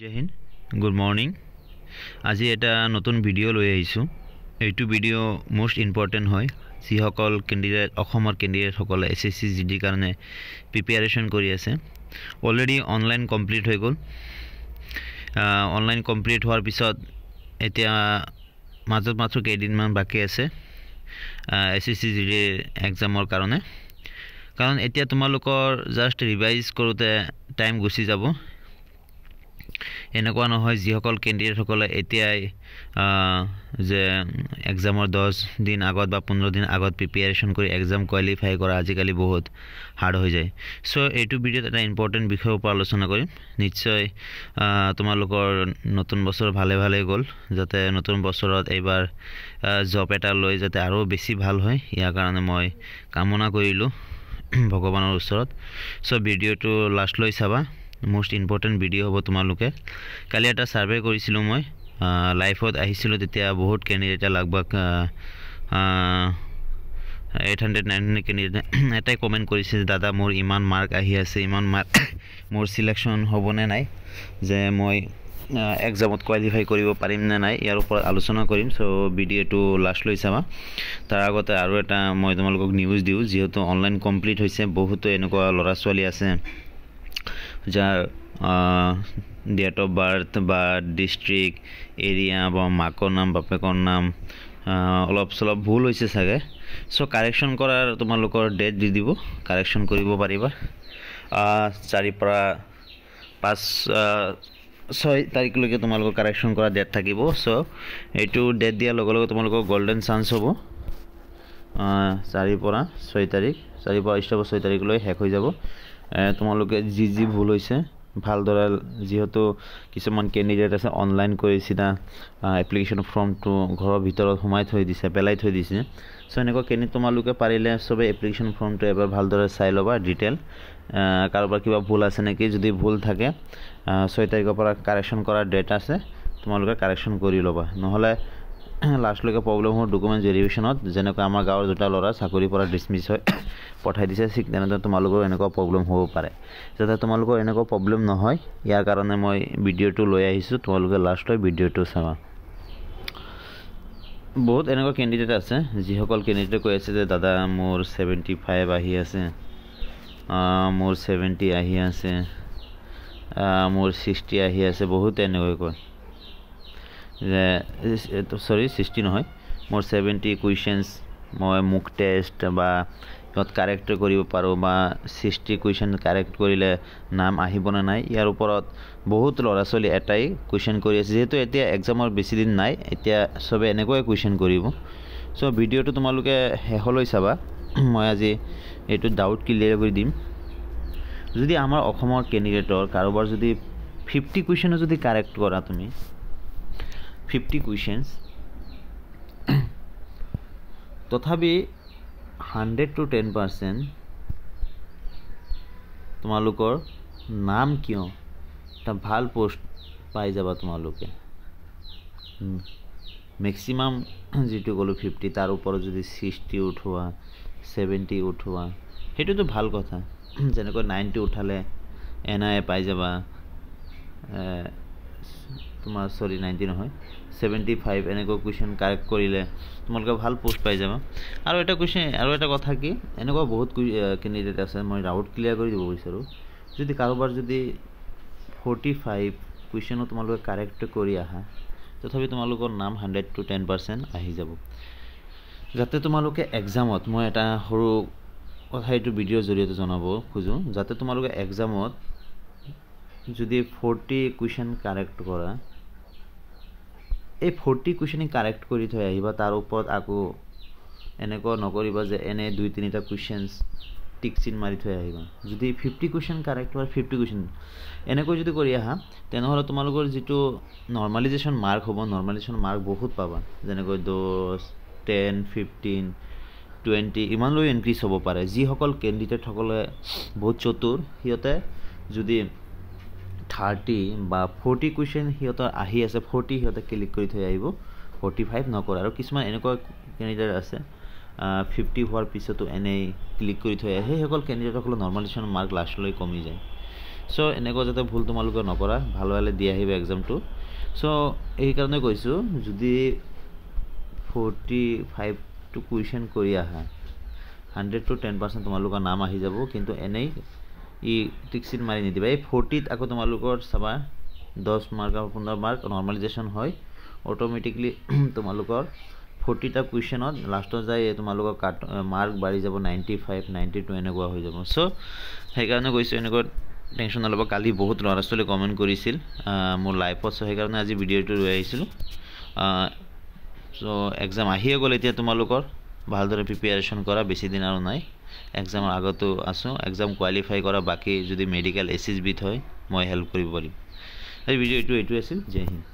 জয়হিন good morning আজি এটা নতুন ভিডিঅ' লৈ আহিছোঁ এইটো ভিডিঅ' মষ্ট ইম্পৰ্টেণ্ট হয় যিসকল কেণ্ডিডেট অসমৰ কেণ্ডিডেটসকলে এছ এছ চি জি ডিৰ কাৰণে প্ৰিপেয়াৰেশ্যন কৰি আছে অলৰেডি অনলাইন কমপ্লিট হৈ গ'ল অনলাইন কমপ্লিট হোৱাৰ পিছত এতিয়া মাজত মাত্ৰ কেইদিনমান বাকী আছে এছ এছ চি জি ডিৰ এক্সামৰ কাৰণে কাৰণ এতিয়া তোমালোকৰ জাষ্ট ৰিভাইজ কৰোঁতে টাইম গুচি যাব এনেকুৱা নহয় যিসকল কেণ্ডিডেটসকলে এতিয়াই যে এক্সামৰ দহ দিন আগত বা পোন্ধৰ দিন আগত প্ৰিপেয়াৰেশ্যন কৰি এক্সাম কোৱালিফাই কৰা আজিকালি বহুত হাৰ্ড হৈ যায় চ' এইটো ভিডিঅ'ত এটা ইম্পৰ্টেণ্ট বিষয়ৰ ওপৰত আলোচনা কৰিম নিশ্চয় তোমালোকৰ নতুন বছৰ ভালে ভালেই গ'ল যাতে নতুন বছৰত এইবাৰ জব এটা লৈ যাতে আৰু বেছি ভাল হয় ইয়াৰ কাৰণে মই কামনা কৰিলোঁ ভগৱানৰ ওচৰত চ' ভিডিঅ'টো লাষ্টলৈ চাবা মোষ্ট ইম্পৰ্টেণ্ট ভিডিঅ' হ'ব তোমালোকে কালি এটা ছাৰ্ভে কৰিছিলোঁ মই লাইফত আহিছিলোঁ তেতিয়া বহুত কেণ্ডিডেটে লাগভাগ এইট হাণ্ড্ৰেড নাইন হাণ্ড্ৰেড কেণ্ডিডেটে এটাই কমেণ্ট কৰিছিল দাদা মোৰ ইমান মাৰ্ক আহি আছে ইমান মাৰ্ক মোৰ ছিলেকশ্যন হ'বনে নাই যে মই এক্সামত কোৱালিফাই কৰিব পাৰিম নে নাই ইয়াৰ ওপৰত আলোচনা কৰিম চ' ভিডিঅ'টো লাষ্ট লৈ চাবা তাৰ আগতে আৰু এটা মই তোমালোকক নিউজ দিওঁ যিহেতু অনলাইন কমপ্লিট হৈছে বহুতো এনেকুৱা ল'ৰা ছোৱালী আছে যার ডেট অফ বার্থ বা ডিস্ট্রিক্ট এরিয়া বা মাকর নাম বাপেকর নাম অলপ চলপ ভুল হয়েছে সাগে সো কারেকশন করার তোমালোকর ডেট দি দিব কারেকশন করিব পারিবা চারিপাড়া পাঁচ ছয় তারিখলৈকে তোমালোকৰ কাৰেকশ্যন কৰা ডেট থাকিব চ' এইটো ডেট দিয়াৰ লগে লগে তোমালোকৰ গল্ডেন চান্স হ'ব চাৰিৰ পৰা ছয় তাৰিখ চাৰিৰ পৰা ষ্টাৰ ছয় তাৰিখলৈ শেষ হৈ যাব তোমালোকে যি যি ভুল হৈছে ভালদৰে যিহেতু কিছুমান কেণ্ডিডেট আছে অনলাইন কৰিছিলা এপ্লিকেশ্যন ফৰ্মটো ঘৰৰ ভিতৰত সোমাই থৈ দিছে পেলাই থৈ দিছে চ' এনেকুৱা কেনি তোমালোকে পাৰিলে চবেই এপ্লিকেশ্যন ফৰ্মটো এবাৰ ভালদৰে চাই ল'বা ডিটেইল কাৰোবাৰ কিবা ভুল আছে নেকি যদি ভুল থাকে ছয় তাৰিখৰ পৰা কাৰেকশ্যন কৰাৰ ডেট আছে তোমালোকে কাৰেকশ্যন কৰি ল'বা নহ'লে লাষ্টলৈকে প্ৰব্লেম হ'ল ডকুমেণ্ট ভেৰিফিকেশ্যনত যেনেকৈ আমাৰ গাঁৱৰ দুটা ল'ৰা চাকৰিৰ পৰা ডিছমিছ হৈ পঠাই দিছে ঠিক তেনেদৰে তোমালোকৰ এনেকুৱা প্ৰব্লেম হ'ব পাৰে যাতে তোমালোকৰ এনেকুৱা প্ৰব্লেম নহয় ইয়াৰ কাৰণে মই ভিডিঅ'টো লৈ আহিছোঁ তোমালোকে লাষ্টলৈ ভিডিঅ'টো চাবা বহুত এনেকুৱা কেণ্ডিডেট আছে যিসকল কেণ্ডিডেটে কৈ আছে যে দাদা মোৰ ছেভেণ্টি ফাইভ আহি আছে মোৰ ছেভেণ্টি আহি আছে মোৰ ছিক্সটি আহি আছে বহুত এনেকৈ কয় চৰি সৃষ্টি নহয় মোৰ ছেভেণ্টি কুৱেশ্যনছ মই মুখ টেষ্ট বা ইহঁত কাৰেক্ট কৰিব পাৰোঁ বা সৃষ্টি কুৱেশ্যন কাৰেক্ট কৰিলে নাম আহিবনে নাই ইয়াৰ ওপৰত বহুত ল'ৰা ছোৱালী এটাই কুৱেশ্যন কৰি আছে যিহেতু এতিয়া এক্সামৰ বেছিদিন নাই এতিয়া চবেই এনেকৈয়ে কুৱেশ্যন কৰিব চ' ভিডিঅ'টো তোমালোকে শেষলৈ চাবা মই আজি এইটো ডাউট ক্লিয়াৰ কৰি দিম যদি আমাৰ অসমৰ কেণ্ডিডেটৰ কাৰোবাৰ যদি ফিফটি কুৱেশ্যনো যদি কাৰেক্ট কৰা তুমি ফিফটি কুয়েশনস তথাপি হাণ্ড্ৰেড টু টেন পাৰ্চেণ্ট তোমালোকৰ নাম কিয় এটা ভাল পোষ্ট পাই যাবা তোমালোকে মেক্সিমাম যিটো ক'লোঁ ফিফটি তাৰ ওপৰত যদি ছিক্সটি উঠোৱা ছেভেণ্টি উঠোৱা সেইটোতো ভাল কথা যেনেকৈ নাইনটি উঠালে এন আই এ পাই যাবা তোমাৰ চৰি নাইণ্টি নহয় ছেভেণ্টি ফাইভ এনেকুৱা কুৱেশ্যন কাৰেক্ট কৰিলে তোমালোকে ভাল পোষ্ট পাই যাবা আৰু এটা কুৱেশ্যন আৰু এটা কথা কি এনেকুৱা বহুত কেণ্ডিডেট আছে মই ডাউট ক্লিয়াৰ কৰি দিব বিচাৰোঁ যদি কাৰোবাৰ যদি ফৰ্টি ফাইভ কুৱেশ্যনো তোমালোকে কাৰেক্ট কৰি আহা তথাপি তোমালোকৰ নাম হাণ্ড্ৰেড টু টেন পাৰ্চেণ্ট আহি যাব যাতে তোমালোকে এক্সামত মই এটা সৰু কথা এইটো ভিডিঅ'ৰ জৰিয়তে জনাব খোজোঁ যাতে তোমালোকে এক্সামত যদি ফৰ্টি কুৱেশ্যন কাৰেক্ট কৰা এই ফৰ্টি কুৱেশ্যনে কাৰেক্ট কৰি থৈ আহিবা তাৰ ওপৰত আকৌ এনেকুৱা নকৰিবা যে এনে দুই তিনিটা কুৱেশ্যনছ টিকচিন মাৰি থৈ আহিবা যদি ফিফটি কুৱেশ্যন কাৰেক্ট হয় ফিফটি কুৱেশ্যন এনেকৈ যদি কৰি আহা তেনেহ'লে তোমালোকৰ যিটো নৰ্মেলাইজেশ্যন মাৰ্ক হ'ব নৰ্মেলাইজেশ্যন মাৰ্ক বহুত পাবা যেনেকৈ দহ টেন ফিফটিন টুৱেণ্টি ইমানলৈ ইনক্ৰিজ হ'ব পাৰে যিসকল কেণ্ডিডেটসকলে বহুত চতুৰ সিহঁতে যদি থাৰ্টি বা ফৰ্টি কুৱেশ্যন সিহঁতৰ আহি আছে ফৰ্টি সিহঁতে ক্লিক কৰি থৈ আহিব ফৰ্টি ফাইভ নকৰে আৰু কিছুমান এনেকুৱা কেণ্ডিডেট আছে ফিফটি হোৱাৰ পিছতো এনেই ক্লিক কৰি থৈ আহে সেইসকল কেণ্ডিডেটসকলৰ নৰ্মেলিশ্যন মাৰ্ক লাষ্টলৈ কমি যায় চ' এনেকুৱা যাতে ভুল তোমালোকে নকৰা ভাল ভালে দি আহিব এক্সামটো চ' এইকাৰণে কৈছোঁ যদি ফৰ্টি ফাইভটো কুৱেশ্যন কৰি আহা হাণ্ড্ৰেড টু টেন পাৰ্চেণ্ট তোমালোকৰ নাম আহি যাব কিন্তু এনেই ই টিক্সিট মাৰি নিদিবা এই ফৰ্টিত আকৌ তোমালোকৰ চাবা দহ মাৰ্ক আৰু পোন্ধৰ মাৰ্ক নৰ্মেলাইজেশ্যন হয় অট'মেটিকলি তোমালোকৰ ফৰ্টিটা কুৱেশ্যনত লাষ্টত যায় তোমালোকৰ কাট মাৰ্ক বাঢ়ি যাব নাইণ্টি ফাইভ নাইণ্টি টু এনেকুৱা হৈ যাব চ' সেইকাৰণে কৈছোঁ এনেকুৱা টেনশ্যন নল'ব কালি বহুত ল'ৰা ছোৱালীয়ে কমেণ্ট কৰিছিল মোৰ লাইফত চ' সেইকাৰণে আজি ভিডিঅ'টো ৰৈ আহিছিলোঁ চ' এক্সাম আহিয়ে গ'ল এতিয়া তোমালোকৰ ভালদৰে প্ৰিপেয়াৰেশ্যন কৰা বেছিদিন আৰু নাই এক্সামৰ আগতো আছোঁ এক্সাম কোৱালিফাই কৰা বাকী যদি মেডিকেল এছিছবিধ হয় মই হেল্প কৰিব পাৰিম এই ভিডিঅ' এইটো এইটো আছিল জয় হিন্দ